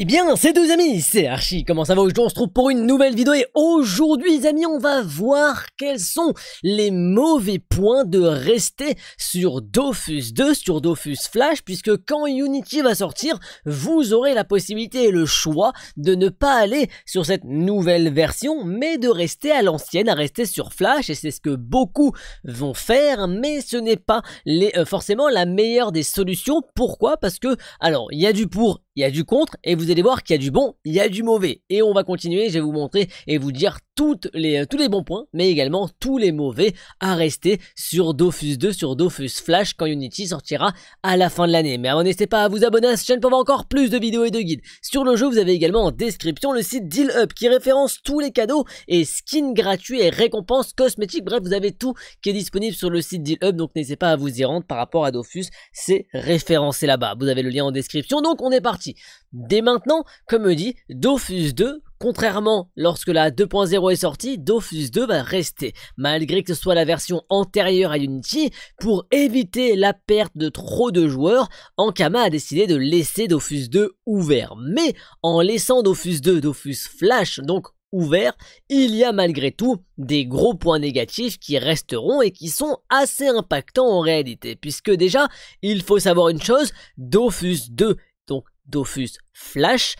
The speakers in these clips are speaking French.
Eh bien, c'est deux amis, c'est Archie, comment ça va Aujourd'hui, on se trouve pour une nouvelle vidéo et aujourd'hui, les amis, on va voir quels sont les mauvais points de rester sur Dofus 2, sur Dofus Flash, puisque quand Unity va sortir, vous aurez la possibilité et le choix de ne pas aller sur cette nouvelle version, mais de rester à l'ancienne, à rester sur Flash, et c'est ce que beaucoup vont faire, mais ce n'est pas euh, forcément la meilleure des solutions. Pourquoi Parce que, alors, il y a du pour il y a du contre, et vous allez voir qu'il y a du bon, il y a du mauvais. Et on va continuer, je vais vous montrer et vous dire toutes les, euh, tous les bons points, mais également tous les mauvais à rester sur Dofus 2, sur Dofus Flash quand Unity sortira à la fin de l'année. Mais n'hésitez pas à vous abonner à cette chaîne pour voir encore plus de vidéos et de guides. Sur le jeu, vous avez également en description le site Deal Up qui référence tous les cadeaux et skins gratuits et récompenses cosmétiques. Bref, vous avez tout qui est disponible sur le site Deal Up, donc n'hésitez pas à vous y rendre par rapport à Dofus, c'est référencé là-bas. Vous avez le lien en description, donc on est parti. Dès maintenant, comme dit, Dofus 2 Contrairement, lorsque la 2.0 est sortie, Dofus 2 va rester, malgré que ce soit la version antérieure à Unity, pour éviter la perte de trop de joueurs, Ankama a décidé de laisser Dofus 2 ouvert. Mais en laissant Dofus 2, Dofus Flash, donc ouvert, il y a malgré tout des gros points négatifs qui resteront et qui sont assez impactants en réalité, puisque déjà, il faut savoir une chose, Dofus 2, donc Dofus Flash,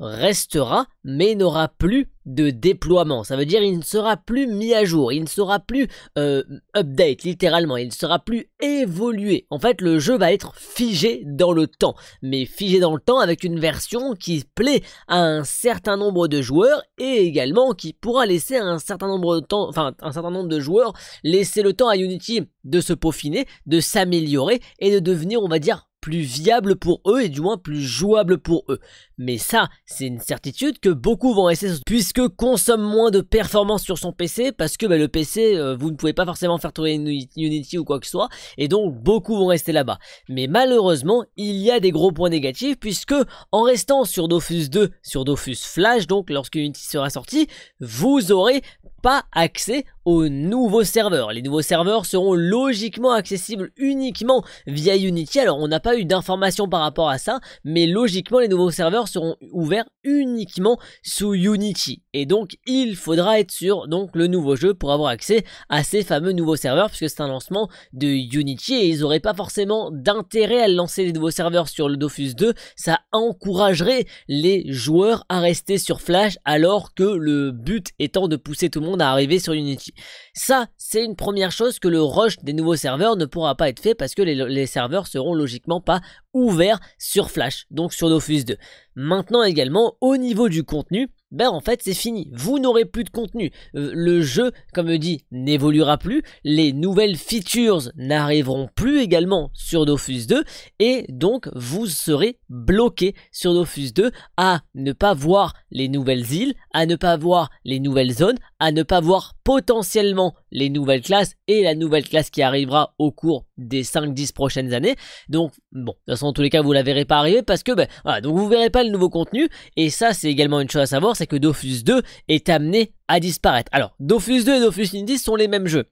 restera mais n'aura plus de déploiement. Ça veut dire il ne sera plus mis à jour, il ne sera plus euh, update littéralement, il ne sera plus évolué. En fait, le jeu va être figé dans le temps, mais figé dans le temps avec une version qui plaît à un certain nombre de joueurs et également qui pourra laisser un certain nombre de temps, enfin un certain nombre de joueurs laisser le temps à Unity de se peaufiner, de s'améliorer et de devenir, on va dire, plus viable pour eux et du moins plus jouable pour eux. Mais ça, c'est une certitude que beaucoup vont rester, puisque consomme moins de performance sur son PC parce que bah, le PC, euh, vous ne pouvez pas forcément faire tourner Unity ou quoi que ce soit et donc beaucoup vont rester là-bas. Mais malheureusement, il y a des gros points négatifs puisque en restant sur Dofus 2, sur Dofus Flash, donc lorsque Unity sera sorti, vous n'aurez pas accès aux nouveaux serveurs. Les nouveaux serveurs seront logiquement accessibles uniquement via Unity. Alors on n'a pas eu d'informations par rapport à ça, mais logiquement les nouveaux serveurs seront ouverts uniquement sous Unity. Et donc il faudra être sur donc, le nouveau jeu pour avoir accès à ces fameux nouveaux serveurs, puisque c'est un lancement de Unity et ils n'auraient pas forcément d'intérêt à lancer les nouveaux serveurs sur le Dofus 2. Ça encouragerait les joueurs à rester sur Flash alors que le but étant de pousser tout le monde à arriver sur Unity. Ça, c'est une première chose que le rush des nouveaux serveurs ne pourra pas être fait parce que les, les serveurs seront logiquement pas ouvert sur Flash, donc sur Dofus 2. Maintenant également, au niveau du contenu, ben en fait c'est fini, vous n'aurez plus de contenu, euh, le jeu comme dit n'évoluera plus, les nouvelles features n'arriveront plus également sur Dofus 2 et donc vous serez bloqué sur Dofus 2 à ne pas voir les nouvelles îles, à ne pas voir les nouvelles zones, à ne pas voir potentiellement les nouvelles classes et la nouvelle classe qui arrivera au cours des 5-10 prochaines années. Donc bon, de toute façon, en tous les cas, vous la verrez pas arriver parce que ben voilà, donc vous verrez pas le nouveau contenu et ça c'est également une chose à savoir, c'est que Dofus 2 est amené à disparaître. Alors, Dofus 2 et Dofus Indies sont les mêmes jeux.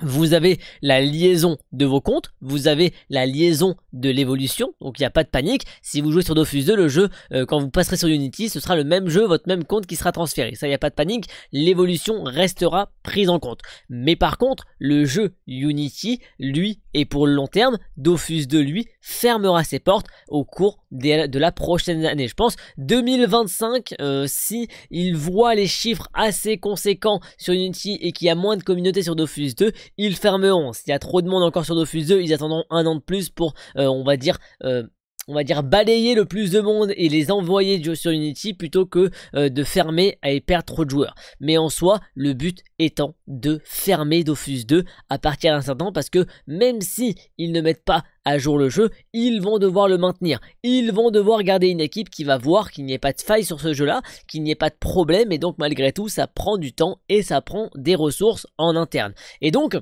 Vous avez la liaison de vos comptes, vous avez la liaison de l'évolution, donc il n'y a pas de panique. Si vous jouez sur Dofus 2, le jeu, euh, quand vous passerez sur Unity, ce sera le même jeu, votre même compte qui sera transféré. Ça, il n'y a pas de panique, l'évolution restera prise en compte. Mais par contre, le jeu Unity, lui, et pour le long terme. Dofus 2, lui, fermera ses portes au cours de la prochaine année. Je pense 2025, euh, si il voit les chiffres assez conséquents sur Unity et qu'il y a moins de communauté sur Dofus 2, ils fermeront. S'il y a trop de monde encore sur Dofus 2, ils attendront un an de plus pour, euh, on va dire, euh, on va dire balayer le plus de monde et les envoyer sur Unity plutôt que euh, de fermer et perdre trop de joueurs. Mais en soi, le but étant de fermer Dofus 2 à partir d'un certain temps parce que même si ils ne mettent pas à jour le jeu, ils vont devoir le maintenir. Ils vont devoir garder une équipe qui va voir qu'il n'y ait pas de faille sur ce jeu-là, qu'il n'y ait pas de problème et donc malgré tout, ça prend du temps et ça prend des ressources en interne. Et donc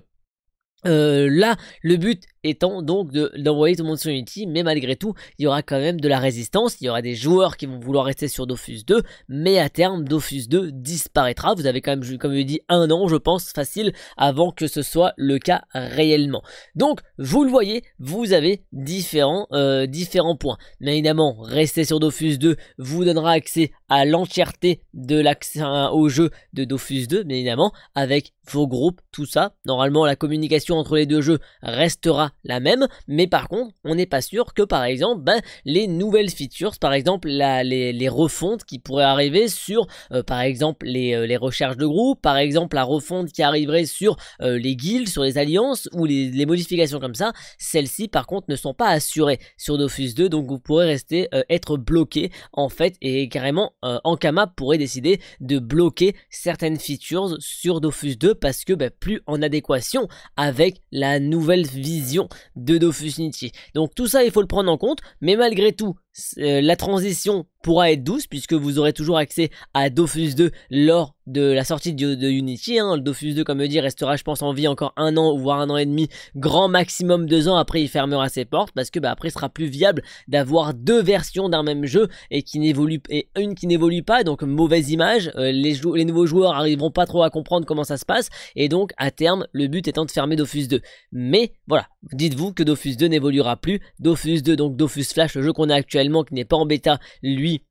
euh, là, le but étant donc d'envoyer tout le monde sur Unity, mais malgré tout, il y aura quand même de la résistance, il y aura des joueurs qui vont vouloir rester sur Dofus 2, mais à terme, Dofus 2 disparaîtra. Vous avez quand même, comme je dis, un an, je pense, facile, avant que ce soit le cas réellement. Donc, vous le voyez, vous avez différents, euh, différents points. Mais évidemment, rester sur Dofus 2 vous donnera accès à l'entièreté de l'accès au jeu de Dofus 2, mais évidemment, avec vos groupes, tout ça. Normalement, la communication entre les deux jeux restera la même, mais par contre, on n'est pas sûr que par exemple, ben, les nouvelles features, par exemple la, les, refontes qui pourraient arriver sur, euh, par exemple, euh, les, recherches de groupe, par exemple, la refonte qui arriverait sur euh, les guilds, sur les alliances ou les, modifications comme ça, celles-ci par contre ne sont pas assurées sur Dofus 2, donc vous pourrez rester être bloqué en fait et carrément Ankama pourrait décider de bloquer certaines features sur Dofus 2 parce que ben, plus en adéquation avec la nouvelle vision de Dofus Niti, Donc tout ça, il faut le prendre en compte, mais malgré tout, euh, la transition pourra être douce puisque vous aurez toujours accès à Dofus 2 lors de la sortie de, Unity. Hein. Dofus 2, comme je dis, restera, je pense, en vie encore un an, voire un an et demi, grand maximum deux ans. Après, il fermera ses portes parce que bah, après, ce sera plus viable d'avoir deux versions d'un même jeu et qui n'évolue et une qui n'évolue pas. Donc, mauvaise image. Euh, les, les nouveaux joueurs arriveront pas trop à comprendre comment ça se passe et donc, à terme, le but étant de fermer Dofus 2. Mais voilà, dites-vous que Dofus 2 n'évoluera plus. Dofus 2, donc Dofus Flash, le jeu qu'on a actuellement qui n'est pas en bêta, lui,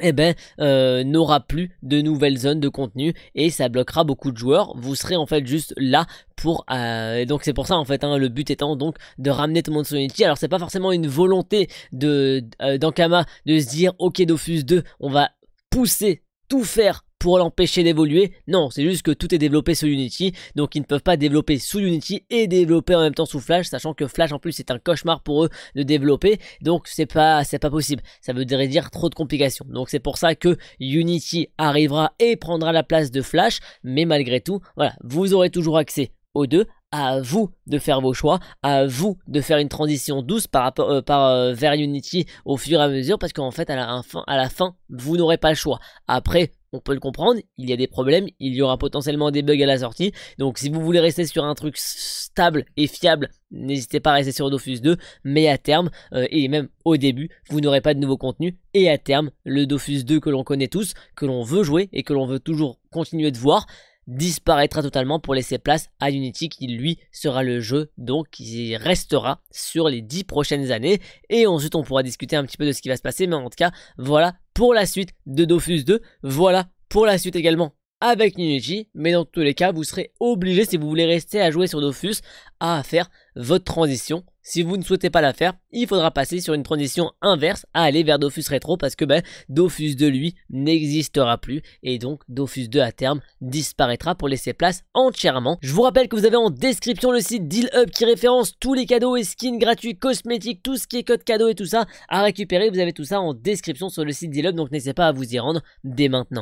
eh ben, euh, n'aura plus de nouvelles zones de contenu et ça bloquera beaucoup de joueurs. Vous serez en fait juste là pour euh, et donc c'est pour ça en fait hein, le but étant donc de ramener tout le monde sur Unity alors c'est pas forcément une volonté de euh, d'Ankama de se dire ok Dofus 2 on va pousser tout faire pour l'empêcher d'évoluer. Non, c'est juste que tout est développé sous Unity, donc ils ne peuvent pas développer sous Unity et développer en même temps sous Flash, sachant que Flash en plus c'est un cauchemar pour eux de développer, donc c'est pas c'est pas possible. Ça veut dire trop de complications. Donc c'est pour ça que Unity arrivera et prendra la place de Flash, mais malgré tout, voilà, vous aurez toujours accès aux deux, à vous de faire vos choix, à vous de faire une transition douce par rapport euh, par euh, vers Unity au fur et à mesure parce qu'en fait à la fin vous n'aurez pas le choix. Après on peut le comprendre, il y a des problèmes, il y aura potentiellement des bugs à la sortie. Donc si vous voulez rester sur un truc stable et fiable, n'hésitez pas à rester sur Dofus 2, mais à terme, euh, et même au début, vous n'aurez pas de nouveau contenu. et à terme, le Dofus 2 que l'on connaît tous, que l'on veut jouer et que l'on veut toujours continuer de voir, disparaîtra totalement pour laisser place à Unity qui lui sera le jeu donc il restera sur les 10 prochaines années et ensuite on pourra discuter un petit peu de ce qui va se passer mais en tout cas voilà pour la suite de Dofus 2. Voilà pour la suite également avec Ninji. mais dans tous les cas, vous serez obligé, si vous voulez rester à jouer sur Dofus, à faire votre transition si vous ne souhaitez pas la faire, il faudra passer sur une transition inverse à aller vers Dofus Retro parce que ben, Dofus 2 lui n'existera plus et donc Dofus 2 à terme disparaîtra pour laisser place entièrement. Je vous rappelle que vous avez en description le site Deal qui référence tous les cadeaux et skins gratuits, cosmétiques, tout ce qui est code cadeau et tout ça à récupérer. Vous avez tout ça en description sur le site Deal donc n'hésitez pas à vous y rendre dès maintenant.